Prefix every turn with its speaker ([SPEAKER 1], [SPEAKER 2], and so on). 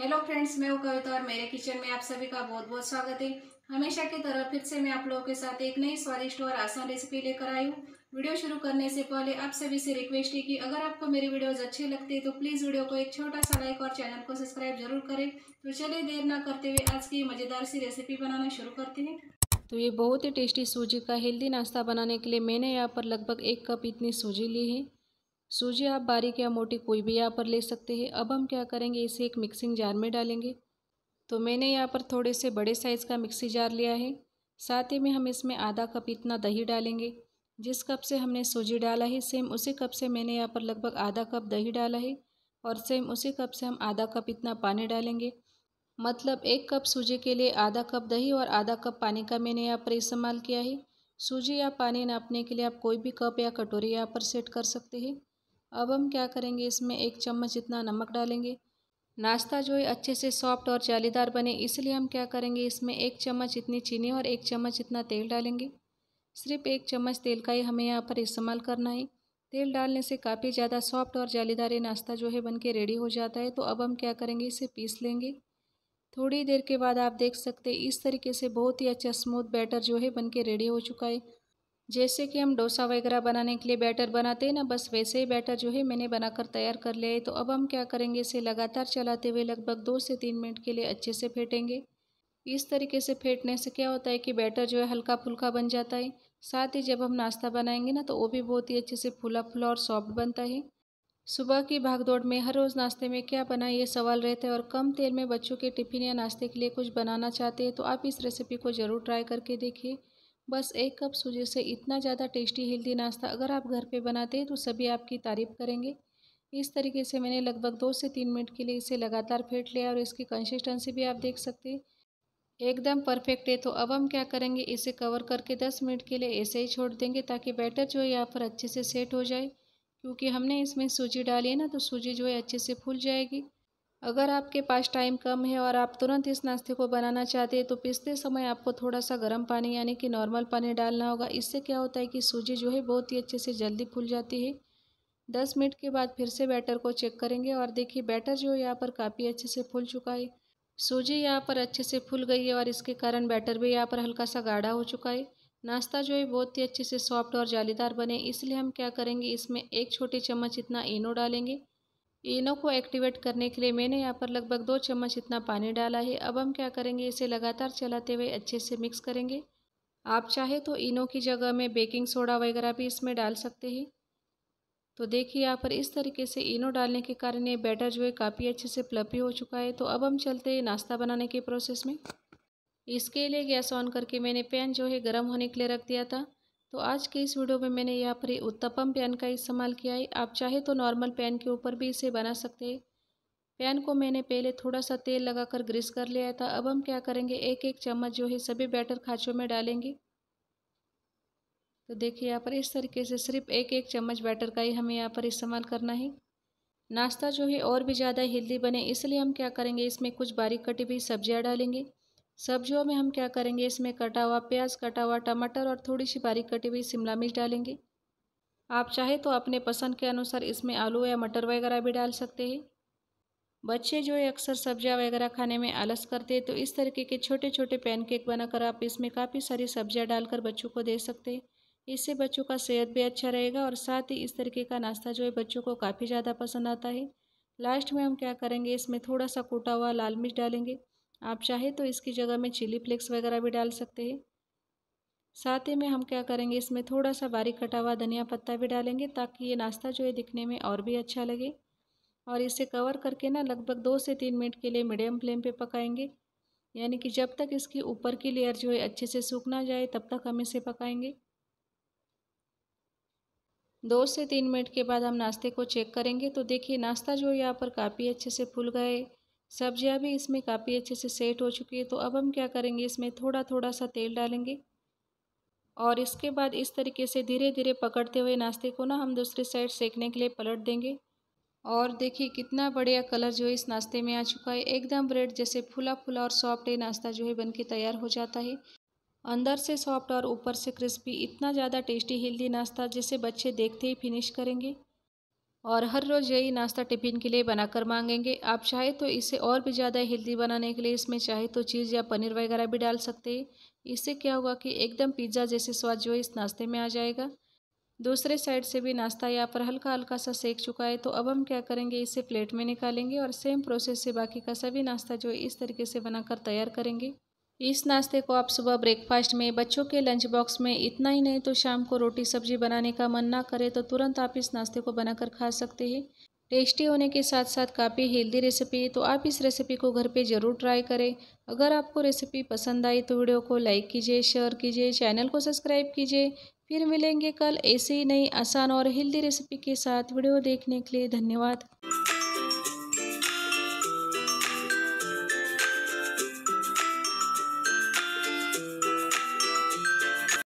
[SPEAKER 1] hello friends मैं हूँ कविता और मेरे किचन में आप सभी का बहुत बहुत स्वागत है हमेशा की तरह फिर से मैं आप लोगों के साथ एक नई स्वादिष्ट और आसान रेसिपी लेकर आई हूँ वीडियो शुरू करने से पहले आप सभी से रिक्वेस्ट है कि अगर आपको मेरी वीडियोज़ अच्छे लगते हैं तो प्लीज़ वीडियो को एक छोटा सा लाइक और चैनल को सब्सक्राइब जरूर करें तो चलिए देर ना करते हुए आज की मज़ेदार सी रेसिपी बनाना शुरू करते हैं तो ये बहुत ही टेस्टी सूजी का हेल्दी नाश्ता बनाने के लिए मैंने यहाँ पर लगभग एक कप इतनी सूजी ली है सूजी आप बारीक या मोटी कोई भी यहाँ पर ले सकते हैं अब हम क्या करेंगे इसे एक मिक्सिंग जार में डालेंगे तो मैंने यहाँ पर थोड़े से बड़े साइज़ का मिक्सी जार लिया है साथ ही में हम इसमें आधा कप इतना दही डालेंगे जिस कप से हमने सूजी डाला है सेम उसी कप से मैंने यहाँ पर लगभग आधा कप दही डाला है और सेम उसी कप से हम आधा कप इतना पानी डालेंगे मतलब एक कप सूजी के लिए आधा कप दही और आधा कप पानी का मैंने यहाँ पर इस्तेमाल किया है सूजी या पानी नापने के लिए आप कोई भी कप या कटोरी यहाँ पर सेट कर सकते हैं अब हम क्या करेंगे इसमें एक चम्मच जितना नमक डालेंगे नाश्ता जो है अच्छे से सॉफ्ट और जालीदार बने इसलिए हम क्या करेंगे इसमें एक चम्मच इतनी चीनी और एक चम्मच इतना तेल डालेंगे सिर्फ एक चम्मच तेल का ही हमें यहाँ पर इस्तेमाल करना है तेल डालने से काफ़ी ज़्यादा सॉफ्ट और जालीदार ये नाश्ता जो है बन के रेडी हो जाता है तो अब हम क्या करेंगे इसे पीस लेंगे थोड़ी देर के बाद आप देख सकते हैं इस तरीके से बहुत ही अच्छा स्मूथ बैटर जो है बन के रेडी हो चुका है जैसे कि हम डोसा वगैरह बनाने के लिए बैटर बनाते हैं ना बस वैसे ही बैटर जो है मैंने बनाकर तैयार कर लिया है तो अब हम क्या करेंगे इसे लगातार चलाते हुए लगभग दो से तीन मिनट के लिए अच्छे से फेंटेंगे इस तरीके से फेंटने से क्या होता है कि बैटर जो है हल्का फुल्का बन जाता है साथ ही जब हम नाश्ता बनाएंगे ना तो वो भी बहुत ही अच्छे से फूला फूला और सॉफ्ट बनता है सुबह की भागदौड़ में हर रोज़ नाश्ते में क्या बनाए ये सवाल रहता है और कम तेल में बच्चों के टिफ़िन या नाश्ते के लिए कुछ बनाना चाहते हैं तो आप इस रेसिपी को ज़रूर ट्राई करके देखिए बस एक कप सूजी से इतना ज़्यादा टेस्टी हेल्दी नाश्ता अगर आप घर पे बनाते हैं तो सभी आपकी तारीफ़ करेंगे इस तरीके से मैंने लगभग दो से तीन मिनट के लिए इसे लगातार फेंट लिया और इसकी कंसिस्टेंसी भी आप देख सकते हैं एकदम परफेक्ट है तो अब हम क्या करेंगे इसे कवर करके दस मिनट के लिए ऐसे ही छोड़ देंगे ताकि बैटर जो है यहाँ पर अच्छे से सेट हो जाए क्योंकि हमने इसमें सूजी डाली है ना तो सूजी जो है अच्छे से फूल जाएगी अगर आपके पास टाइम कम है और आप तुरंत इस नाश्ते को बनाना चाहते हैं तो पिसते समय आपको थोड़ा सा गर्म पानी यानी कि नॉर्मल पानी डालना होगा इससे क्या होता है कि सूजी जो है बहुत ही अच्छे से जल्दी फूल जाती है दस मिनट के बाद फिर से बैटर को चेक करेंगे और देखिए बैटर जो है यहाँ पर काफ़ी अच्छे से फूल चुका है सूजी यहाँ पर अच्छे से फूल गई है और इसके कारण बैटर भी यहाँ पर हल्का सा गाढ़ा हो चुका है नाश्ता जो है बहुत ही अच्छे से सॉफ्ट और जालीदार बने इसलिए हम क्या करेंगे इसमें एक छोटी चम्मच इतना इनो डालेंगे इनो को एक्टिवेट करने के लिए मैंने यहाँ पर लगभग दो चम्मच इतना पानी डाला है अब हम क्या करेंगे इसे लगातार चलाते हुए अच्छे से मिक्स करेंगे आप चाहे तो इनो की जगह में बेकिंग सोडा वगैरह भी इसमें डाल सकते हैं तो देखिए यहाँ पर इस तरीके से इनो डालने के कारण ये बैटर जो है काफ़ी अच्छे से प्लपी हो चुका है तो अब हम चलते हैं नाश्ता बनाने के प्रोसेस में इसके लिए गैस ऑन करके मैंने पैन जो है गर्म होने के लिए रख दिया था तो आज के इस वीडियो में मैंने यहाँ पर उत्तपम पैन का इस्तेमाल किया है आप चाहे तो नॉर्मल पैन के ऊपर भी इसे बना सकते हैं पैन को मैंने पहले थोड़ा सा तेल लगाकर ग्रीस कर लिया था अब हम क्या करेंगे एक एक चम्मच जो है सभी बैटर खाँचों में डालेंगे तो देखिए यहाँ पर इस तरीके से सिर्फ एक एक चम्मच बैटर का ही हमें यहाँ पर इस्तेमाल करना है नाश्ता जो है और भी ज़्यादा हेल्दी बने इसलिए हम क्या करेंगे इसमें कुछ बारीक कटी हुई सब्जियाँ डालेंगे सब्जियों में हम क्या करेंगे इसमें कटा हुआ प्याज कटा हुआ टमाटर और थोड़ी सी बारीक कटी हुई शिमला मिर्च डालेंगे आप चाहे तो अपने पसंद के अनुसार इसमें आलू या मटर वगैरह भी डाल सकते हैं बच्चे जो है अक्सर सब्जियां वगैरह खाने में आलस करते हैं तो इस तरीके के छोटे छोटे पैनकेक बनाकर आप इसमें काफ़ी सारी सब्जियां डालकर बच्चों को दे सकते हैं इससे बच्चों का सेहत भी अच्छा रहेगा और साथ ही इस तरीके का नाश्ता जो है बच्चों को काफ़ी ज़्यादा पसंद आता है लास्ट में हम क्या करेंगे इसमें थोड़ा सा कूटा हुआ लाल मिर्च डालेंगे आप चाहे तो इसकी जगह में चिली फ्लेक्स वगैरह भी डाल सकते हैं साथ ही में हम क्या करेंगे इसमें थोड़ा सा बारीक कटा हुआ धनिया पत्ता भी डालेंगे ताकि ये नाश्ता जो है दिखने में और भी अच्छा लगे और इसे कवर करके ना लगभग दो से तीन मिनट के लिए मीडियम फ्लेम पे पकाएंगे यानी कि जब तक इसकी ऊपर की लेयर जो है अच्छे से सूख ना जाए तब तक हम इसे पकाएंगे दो से तीन मिनट के बाद हम नाश्ते को चेक करेंगे तो देखिए नाश्ता जो यहाँ पर काफ़ी अच्छे से फूल गए सब्जियां भी इसमें काफ़ी अच्छे से सेट हो चुकी है तो अब हम क्या करेंगे इसमें थोड़ा थोड़ा सा तेल डालेंगे और इसके बाद इस तरीके से धीरे धीरे पकड़ते हुए नाश्ते को ना हम दूसरी साइड सेकने के लिए पलट देंगे और देखिए कितना बढ़िया कलर जो है इस नाश्ते में आ चुका है एकदम ब्रेड जैसे फुला फुला और सॉफ्ट ये नाश्ता जो है बन के तैयार हो जाता है अंदर से सॉफ्ट और ऊपर से क्रिस्पी इतना ज़्यादा टेस्टी हेल्दी नाश्ता जिसे बच्चे देखते ही फिनिश करेंगे और हर रोज़ यही नाश्ता टिफ़िन के लिए बनाकर मांगेंगे आप चाहे तो इसे और भी ज़्यादा हेल्दी बनाने के लिए इसमें चाहे तो चीज़ या पनीर वगैरह भी डाल सकते हैं इससे क्या होगा कि एकदम पिज्ज़ा जैसे स्वाद जो है इस नाश्ते में आ जाएगा दूसरे साइड से भी नाश्ता यहाँ पर हल्का हल्का सा सेक चुका है तो अब हम क्या करेंगे इसे प्लेट में निकालेंगे और सेम प्रोसेस से बाकी का सभी नाश्ता जो है इस तरीके से बनाकर तैयार करेंगे इस नाश्ते को आप सुबह ब्रेकफास्ट में बच्चों के लंच बॉक्स में इतना ही नहीं तो शाम को रोटी सब्जी बनाने का मन ना करे तो तुरंत आप इस नाश्ते को बनाकर खा सकते हैं टेस्टी होने के साथ साथ काफ़ी हेल्दी रेसिपी है तो आप इस रेसिपी को घर पे ज़रूर ट्राई करें अगर आपको रेसिपी पसंद आई तो वीडियो को लाइक कीजिए शेयर कीजिए चैनल को सब्सक्राइब कीजिए फिर मिलेंगे कल ऐसे ही नई आसान और हेल्दी रेसिपी के साथ वीडियो देखने के लिए धन्यवाद